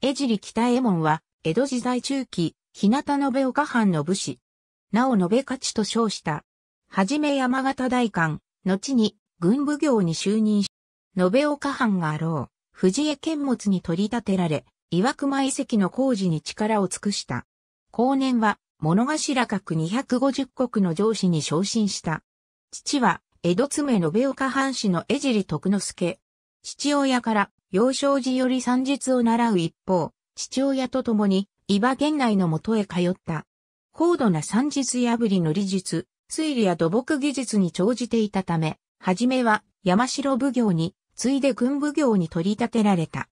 江尻北右衛門は、江戸時代中期、日向延岡藩の武士。なお延勝ちと称した。はじめ山形大官、後に軍部業に就任し、延岡藩があろう、藤江剣物に取り立てられ、岩熊遺跡の工事に力を尽くした。後年は、物頭閣250国の上司に昇進した。父は、江戸詰延岡藩士の江尻徳之助。父親から幼少時より算術を習う一方、父親と共に伊庭県内の元へ通った。高度な算術破りの理術、推理や土木技術に長じていたため、はじめは山城奉行に、次いで軍奉行に取り立てられた。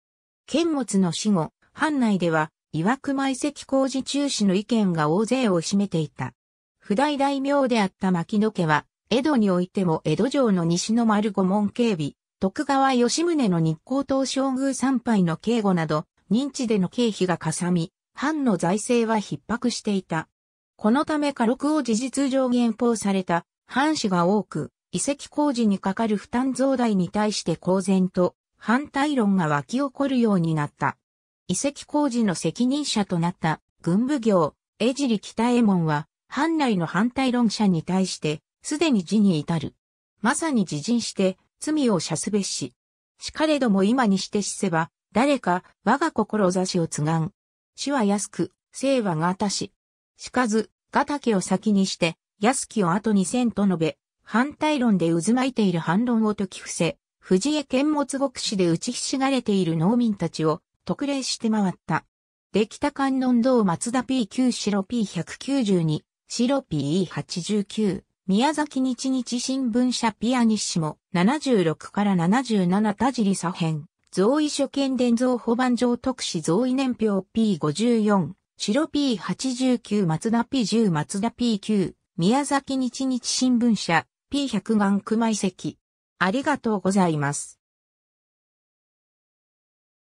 剣物の死後、藩内では、岩熊遺跡工事中止の意見が大勢を占めていた。普代大名であった牧野家は、江戸においても江戸城の西の丸御門警備、徳川吉宗の日光東照宮参拝の警護など、認知での経費がかさみ、藩の財政は逼迫していた。このため家禄を事実上減俸された藩士が多く、遺跡工事にかかる負担増大に対して公然と反対論が湧き起こるようになった。遺跡工事の責任者となった軍部業、江尻北江衛門は、藩内の反対論者に対して、すでに辞に至る。まさに自陣して、罪を謝すべし。しかれども今にして死せば、誰か我が志を継がん。死は安く、生はがたし。しかず、がたけを先にして、安きを後にせんと述べ、反対論で渦巻いている反論を解き伏せ、藤江剣物国師で打ちひしがれている農民たちを特例して回った。でた観音堂松田 P9 白 P192、白 P89、宮崎日日新聞社ピアニッシモ、76から77田尻左辺、増位所見伝造保番上特使増位年表 P54、白 P89 松田 P10 松田 P9、宮崎日日新聞社 P100 万熊遺跡。ありがとうございます。